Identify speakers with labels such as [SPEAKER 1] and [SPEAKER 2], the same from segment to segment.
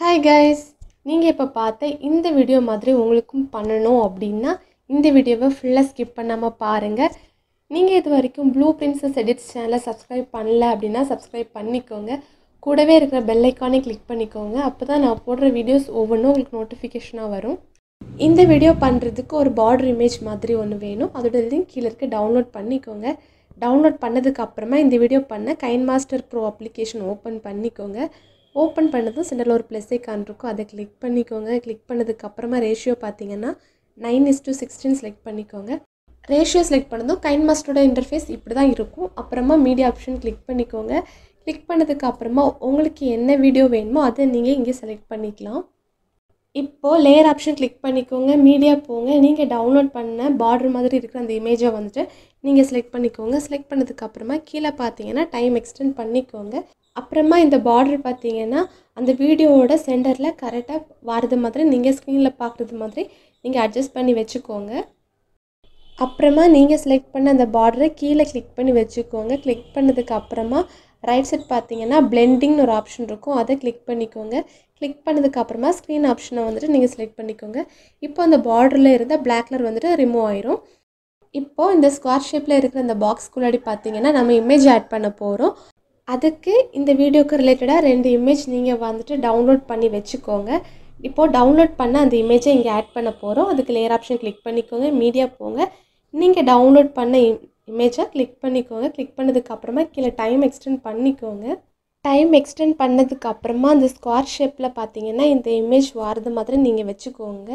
[SPEAKER 1] hi guys நீங்கள் இப்போ பார்த்த இந்த வீடியோ மாதிரி உங்களுக்கும் பண்ணணும் அப்படின்னா இந்த வீடியோவை ஃபுல்லாக ஸ்கிப் பண்ணாமல் பாருங்கள் நீங்கள் இது வரைக்கும் ப்ளூ பிரின்ஸஸ் எடிட்ஸ் சேனலை சப்ஸ்கிரைப் பண்ணல அப்படின்னா சப்ஸ்கிரைப் பண்ணிக்கோங்க கூடவே இருக்கிற பெல் ஐக்கானே கிளிக் பண்ணிக்கோங்க அப்போ தான் நான் போடுற வீடியோஸ் ஒவ்வொன்றும் உங்களுக்கு நோட்டிஃபிகேஷனாக வரும் இந்த வீடியோ பண்ணுறதுக்கு ஒரு பார்டர் இமேஜ் மாதிரி ஒன்று வேணும் அதோட லிங்க் கீழே இருக்க டவுன்லோட் பண்ணிக்கோங்க டவுன்லோட் பண்ணதுக்கப்புறமா இந்த வீடியோ பண்ண KineMaster pro application open பண்ணிக்கோங்க ஓப்பன் பண்ணதும் சென்டரில் ஒரு ப்ளஸ் ஐக்கான் இருக்கும் அதை கிளிக் பண்ணிக்கோங்க கிளிக் பண்ணதுக்கப்புறமா ரேஷியோ பார்த்தீங்கன்னா nine is to sixteen select பண்ணிக்கோங்க ரேஷியோ செலக்ட் பண்ணதும் கைன் மாஸ்டரோட இன்டர்ஃபேஸ் இப்படி தான் இருக்கும் அப்புறமா மீடியா ஆப்ஷன் கிளிக் பண்ணிக்கோங்க கிளிக் பண்ணதுக்கு அப்புறமா உங்களுக்கு என்ன வீடியோ வேணுமோ அதை நீங்கள் இங்கே செலக்ட் பண்ணிக்கலாம் இப்போது லேயர் ஆப்ஷன் கிளிக் பண்ணிக்கோங்க மீடியா போங்க நீங்கள் டவுன்லோட் பண்ண பார்டர் மாதிரி இருக்கிற அந்த இமேஜை வந்துட்டு நீங்கள் செலக்ட் பண்ணிக்கோங்க செலக்ட் பண்ணதுக்கப்புறமா கீழே பார்த்தீங்கன்னா டைம் எக்ஸ்டெண்ட் பண்ணிக்கோங்க அப்புறமா இந்த பார்டர் பார்த்தீங்கன்னா அந்த வீடியோவோட சென்டரில் கரெக்டாக வர்றது மாதிரி நீங்கள் ஸ்க்ரீனில் பார்க்குறது மாதிரி நீங்கள் அட்ஜஸ்ட் பண்ணி வச்சுக்கோங்க அப்புறமா நீங்கள் செலக்ட் பண்ண அந்த பார்டரை கீழே கிளிக் பண்ணி வச்சுக்கோங்க கிளிக் பண்ணதுக்கப்புறமா ரைட் சைட் பார்த்தீங்கன்னா பிளெண்டிங்னு ஒரு ஆப்ஷன் இருக்கும் அதை கிளிக் பண்ணிக்கோங்க கிளிக் பண்ணதுக்கப்புறமா ஸ்க்ரீன் ஆப்ஷனை வந்துட்டு நீங்கள் செலக்ட் பண்ணிக்கோங்க இப்போ அந்த பார்டரில் இருந்தால் பிளாக் கலர் வந்துட்டு ரிமூவ் ஆயிரும் இப்போது இந்த ஸ்கொயர் ஷேப்பில் இருக்கிற அந்த பாக்ஸ்க்குள்ளாடி பார்த்தீங்கன்னா நம்ம இமேஜ் ஆட் பண்ண போகிறோம் அதுக்கு இந்த வீடியோக்கு ரிலேட்டடாக ரெண்டு இமேஜ் நீங்கள் வந்துட்டு டவுன்லோட் பண்ணி வச்சுக்கோங்க இப்போது டவுன்லோட் பண்ண அந்த இமேஜை இங்கே ஆட் பண்ண போகிறோம் அதுக்கு லேயர் ஆப்ஷன் கிளிக் பண்ணிக்கோங்க மீடியா போங்க நீங்கள் டவுன்லோட் பண்ண இமேஜை கிளிக் பண்ணிக்கோங்க கிளிக் பண்ணதுக்கப்புறமா கீழே டைம் எக்ஸ்டெண்ட் பண்ணிக்கோங்க டைம் எக்ஸ்டெண்ட் பண்ணதுக்கப்புறமா அந்த ஸ்கொயர் ஷேப்பில் பார்த்தீங்கன்னா இந்த இமேஜ் வாரது மாதிரி நீங்கள் வச்சுக்கோங்க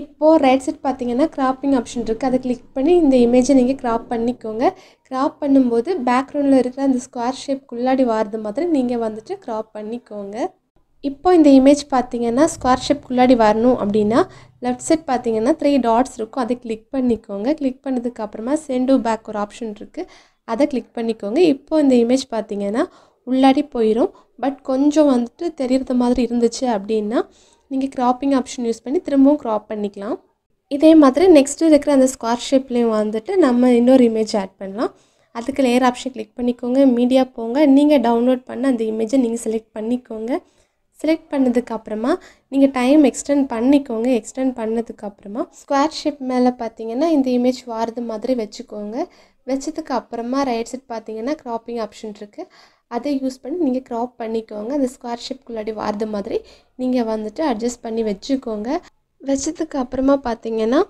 [SPEAKER 1] இப்போது ரைட் சைட் பார்த்தீங்கன்னா கிராப்பிங் ஆப்ஷன் இருக்குது அதை கிளிக் பண்ணி இந்த இமேஜை நீங்கள் கிராப் பண்ணிக்கோங்க கிராப் பண்ணும்போது பேக்ரவுண்டில் இருக்கிற அந்த ஸ்கொயர் ஷேப் குள்ளாடி வாரது மாதிரி நீங்கள் வந்துட்டு கிராப் பண்ணிக்கோங்க இப்போ இந்த இமேஜ் பார்த்தீங்கன்னா ஸ்கொயர் குள்ளாடி வரணும் அப்படின்னா லெஃப்ட் சைட் பார்த்தீங்கன்னா த்ரீ டாட்ஸ் இருக்கும் அதை கிளிக் பண்ணிக்கோங்க கிளிக் பண்ணதுக்கப்புறமா சென்டு பேக் ஒரு ஆப்ஷன் இருக்குது அதை கிளிக் பண்ணிக்கோங்க இப்போது இந்த இமேஜ் பார்த்தீங்கன்னா உள்ளாடி போயிடும் பட் கொஞ்சம் வந்துட்டு தெரிகிறது மாதிரி இருந்துச்சு அப்படின்னா நீங்கள் க்ராப்பிங் ஆப்ஷன் யூஸ் பண்ணி திரும்பவும் க்ராப் பண்ணிக்கலாம் இதே மாதிரி நெக்ஸ்ட்டு இருக்கிற அந்த ஸ்கொயர் ஷேப்லேயும் வந்துட்டு நம்ம இன்னொரு இமேஜ் ஆட் பண்ணலாம் அதுக்கு லேயர் ஆப்ஷன் கிளிக் பண்ணிக்கோங்க மீடியா போங்க நீங்கள் டவுன்லோட் பண்ண அந்த இமேஜை நீங்கள் செலக்ட் பண்ணிக்கோங்க செலக்ட் பண்ணதுக்கப்புறமா நீங்கள் டைம் எக்ஸ்டெண்ட் பண்ணிக்கோங்க எக்ஸ்டெண்ட் பண்ணதுக்கப்புறமா ஸ்கொயர் ஷேப் மேலே பார்த்தீங்கன்னா இந்த இமேஜ் வாரது மாதிரி வச்சுக்கோங்க வச்சதுக்கு அப்புறமா ரைட் சைட் பார்த்தீங்கன்னா க்ராப்பிங் ஆப்ஷன் இருக்குது அதை யூஸ் பண்ணி நீங்கள் க்ராப் பண்ணிக்கோங்க அந்த ஸ்கொயர் குள்ளாடி வாரது மாதிரி நீங்கள் வந்துட்டு அட்ஜஸ்ட் பண்ணி வச்சுக்கோங்க வச்சதுக்கு அப்புறமா பார்த்தீங்கன்னா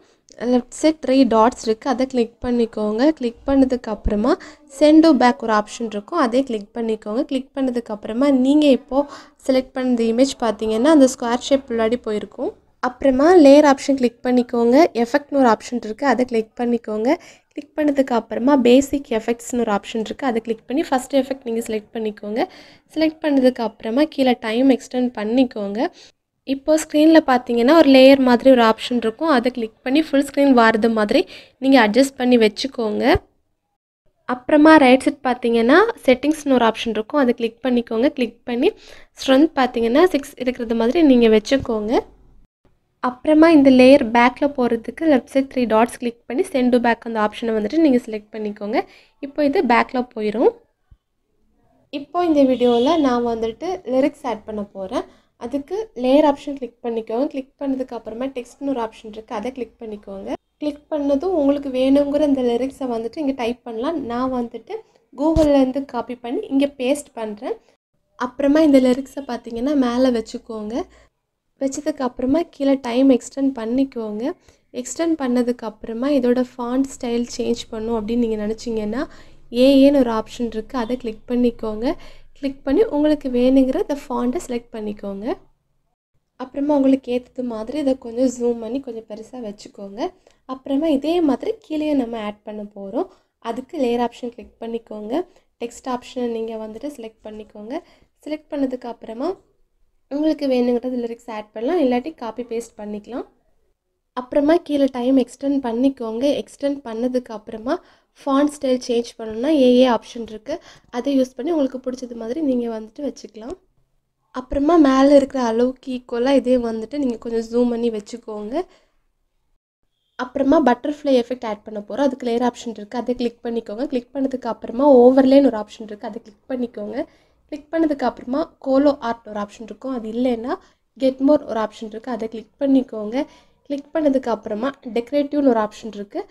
[SPEAKER 1] லெஃப்ட் சைட் த்ரீ டாட்ஸ் இருக்குது அதை கிளிக் பண்ணிக்கோங்க கிளிக் பண்ணதுக்கப்புறமா சென்டோ பேக் ஒரு ஆப்ஷன் இருக்கும் அதே கிளிக் பண்ணிக்கோங்க கிளிக் பண்ணதுக்கப்புறமா நீங்கள் இப்போது செலக்ட் பண்ணது இமேஜ் பார்த்தீங்கன்னா அந்த ஸ்கொயர் ஷேப் உள்ளாடி போயிருக்கும் அப்புறமா லேயர் ஆப்ஷன் கிளிக் பண்ணிக்கோங்க எஃபெக்ட்னு ஒரு ஆப்ஷன் இருக்குது அதை கிளிக் பண்ணிக்கோங்க கிளிக் பண்ணதுக்கு அப்புறமா பேசிக் எஃபெக்ட்ஸ்னு ஒரு ஆப்ஷன் இருக்குது அதை கிளிக் பண்ணி ஃபஸ்ட் எஃபெக்ட் நீங்கள் செலக்ட் பண்ணிக்கோங்க செலக்ட் பண்ணதுக்கு அப்புறமா கீழே டைம் எக்ஸ்டெண்ட் பண்ணிக்கோங்க இப்போது ஸ்க்ரீனில் பார்த்தீங்கன்னா ஒரு லேயர் மாதிரி ஒரு ஆப்ஷன் இருக்கும் அதை கிளிக் பண்ணி ஃபுல் ஸ்க்ரீன் வாரது மாதிரி நீங்கள் அட்ஜஸ்ட் பண்ணி வச்சுக்கோங்க அப்புறமா ரைட் சைட் பார்த்தீங்கன்னா செட்டிங்ஸ்னு ஒரு ஆப்ஷன் இருக்கும் அதை கிளிக் பண்ணிக்கோங்க கிளிக் பண்ணி ஸ்ட்ரென்த் பார்த்தீங்கன்னா சிக்ஸ் இருக்கிறது மாதிரி நீங்கள் வச்சுக்கோங்க அப்புறமா இந்த லேயர் பேக்கில் போகிறதுக்கு left side three dots click பண்ணி சென்டு பேக் அந்த ஆப்ஷனை வந்துட்டு நீங்கள் செலக்ட் பண்ணிக்கோங்க இப்போ இது பேக்கில் போயிடும் இப்போ இந்த வீடியோவில் நான் வந்துட்டு லிரிக்ஸ் ஆட் பண்ண போகிறேன் அதுக்கு லேயர் ஆப்ஷன் கிளிக் பண்ணிக்கோங்க கிளிக் பண்ணதுக்கு அப்புறமா டெக்ஸ்ட்னு ஒரு ஆப்ஷன் இருக்குது அதை கிளிக் பண்ணிக்கோங்க கிளிக் பண்ணதும் உங்களுக்கு வேணுங்கிற அந்த லிரிக்ஸை வந்துட்டு இங்கே டைப் பண்ணலாம் நான் வந்துட்டு கூகுள்லேருந்து காப்பி பண்ணி இங்கே பேஸ்ட் பண்ணுறேன் அப்புறமா இந்த லிரிக்ஸை பார்த்தீங்கன்னா மேலே வச்சுக்கோங்க வச்சதுக்கு அப்புறமா கீழே டைம் எக்ஸ்டெண்ட் பண்ணிக்கோங்க எக்ஸ்டெண்ட் பண்ணதுக்கப்புறமா இதோட ஃபாண்ட் ஸ்டைல் சேஞ்ச் பண்ணும் அப்படின்னு நீங்கள் நினச்சிங்கன்னா ஏஏன்னு ஒரு ஆப்ஷன் இருக்குது அதை கிளிக் பண்ணிக்கோங்க கிளிக் பண்ணி உங்களுக்கு வேணுங்கிற இந்த ஃபாண்ட்டை செலக்ட் பண்ணிக்கோங்க அப்புறமா உங்களுக்கு ஏற்றது மாதிரி இதை கொஞ்சம் ஜூம் பண்ணி கொஞ்சம் பெருசாக வச்சுக்கோங்க அப்புறமா இதே மாதிரி கீழே நம்ம ஆட் பண்ண போகிறோம் அதுக்கு லேயர் ஆப்ஷன் கிளிக் பண்ணிக்கோங்க டெக்ஸ்ட் ஆப்ஷனை நீங்கள் வந்துட்டு செலக்ட் பண்ணிக்கோங்க செலக்ட் பண்ணதுக்கு அப்புறமா உங்களுக்கு வேணுங்கிறது லிரிக்ஸ் ஆட் பண்ணலாம் இல்லாட்டி காப்பி பேஸ்ட் பண்ணிக்கலாம் அப்புறமா கீழே டைம் எக்ஸ்டெண்ட் பண்ணிக்கோங்க எக்ஸ்டெண்ட் பண்ணதுக்கு அப்புறமா ஃபான் ஸ்டைல் சேஞ்ச் பண்ணணுன்னா ஏஏ ஆப்ஷன் இருக்குது அதை யூஸ் பண்ணி உங்களுக்கு பிடிச்சது மாதிரி நீங்கள் வந்துட்டு வச்சுக்கலாம் அப்புறமா மேலே இருக்கிற அளவுக்கு ஈக்குவலாக இதே வந்துட்டு நீங்கள் கொஞ்சம் ஜூம் பண்ணி வச்சுக்கோங்க அப்புறமா பட்டர்ஃப்ளை எஃபெக்ட் ஆட் பண்ண போகிறோம் அதுக்கு லேயர் ஆப்ஷன் இருக்குது அதை கிளிக் பண்ணிக்கோங்க கிளிக் பண்ணதுக்கு அப்புறமா ஓவர்லேன்னு ஒரு ஆப்ஷன் இருக்குது அதை கிளிக் பண்ணிக்கோங்க கிளிக் பண்ணதுக்கு அப்புறமா கோலோ ஆர்ட் ஒரு ஆப்ஷன் இருக்கும் அது இல்லைன்னா கெட் மோர் ஒரு ஆப்ஷன் இருக்குது அதை கிளிக் பண்ணிக்கோங்க கிளிக் பண்ணதுக்கு அப்புறமா டெக்கரேட்டிவ்னு ஒரு ஆப்ஷன் இருக்குது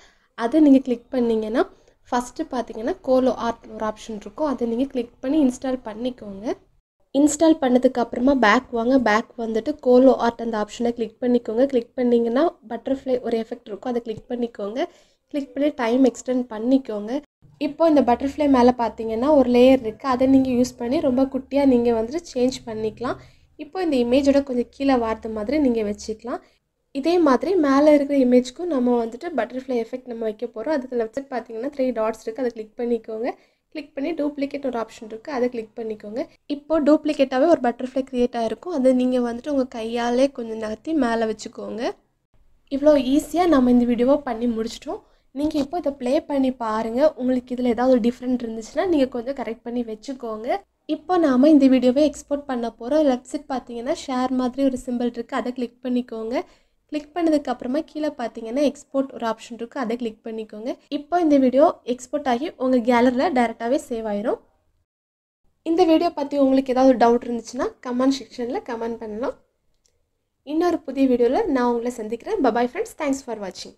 [SPEAKER 1] அதை நீங்கள் கிளிக் பண்ணிங்கன்னா ஃபஸ்ட்டு பார்த்தீங்கன்னா கோலோ ஆர்ட் ஒரு ஆப்ஷன் இருக்கும் அதை நீங்கள் கிளிக் பண்ணி இன்ஸ்டால் பண்ணிக்கோங்க இன்ஸ்டால் பண்ணதுக்கப்புறமா பேக் வாங்க பேக் வந்துட்டு கோலோ ஆர்ட் அந்த ஆப்ஷனை கிளிக் பண்ணிக்கோங்க கிளிக் பண்ணிங்கன்னா பட்டர்ஃப்ளை ஒரு எஃபெக்ட் இருக்கும் அதை கிளிக் பண்ணிக்கோங்க கிளிக் பண்ணி டைம் எக்ஸ்டெண்ட் பண்ணிக்கோங்க இப்போ இந்த பட்டர்ஃப்ளை மேலே பார்த்தீங்கன்னா ஒரு லேயர் இருக்குது அதை நீங்கள் யூஸ் பண்ணி ரொம்ப குட்டியாக நீங்கள் வந்துட்டு சேஞ்ச் பண்ணிக்கலாம் இப்போ இந்த இமேஜோட கொஞ்சம் கீழே வார்த்த மாதிரி நீங்கள் வச்சுக்கலாம் இதே மாதிரி மேலே இருக்கிற இமேஜ்க்கும் நம்ம வந்துட்டு பட்டர்ஃப்ளை எஃபெக்ட் நம்ம வைக்க போகிறோம் அதுக்கு லெஃப்ட் சைட் பார்த்தீங்கன்னா த்ரீ டாட்ஸ் இருக்குது அதை கிளிக் பண்ணிக்கோங்க கிளிக் பண்ணி டூப்ளிகேட் ஒரு ஆப்ஷன் இருக்குது அதை கிளிக் பண்ணிக்கோங்க இப்போ டூப்ளிகேட்டாகவே ஒரு பட்டர்ஃப்ளை க்ரியேட் ஆகிருக்கும் அதை நீங்கள் வந்துட்டு உங்கள் கையாலே கொஞ்சம் நகர்த்தி மேலே வச்சுக்கோங்க இவ்வளோ ஈஸியாக நம்ம இந்த வீடியோவை பண்ணி முடிச்சிட்டோம் நீங்கள் இப்போ இதை ப்ளே பண்ணி பாருங்கள் உங்களுக்கு இதில் ஏதாவது டிஃப்ரெண்ட் இருந்துச்சுன்னா நீங்கள் கொஞ்சம் கரெக்ட் பண்ணி வச்சுக்கோங்க இப்போ நாம் இந்த வீடியோவை எக்ஸ்போர்ட் பண்ண போகிறோம் லெஃப்ட் சைட் பார்த்தீங்கன்னா ஷேர் மாதிரி ஒரு சிம்பிள் இருக்குது அதை கிளிக் பண்ணிக்கோங்க கிளிக் பண்ணதுக்கப்புறமா கீழே பார்த்தீங்கன்னா எக்ஸ்போர்ட் ஒரு ஆப்ஷன் இருக்குது அதை கிளிக் பண்ணிக்கோங்க இப்போ இந்த வீடியோ எக்ஸ்போர்ட் ஆகி உங்கள் கேலரியில் டேரெக்டாகவே சேவ் ஆயிரும் இந்த வீடியோ பற்றி உங்களுக்கு ஏதாவது டவுட் இருந்துச்சுன்னா கமெண்ட் செக்ஷனில் கமெண்ட் பண்ணலாம் இன்னொரு புதிய வீடியோவில் நான் உங்களை சந்திக்கிறேன் பபாய் ஃப்ரெண்ட்ஸ் தேங்க்ஸ் ஃபார் வாட்சிங்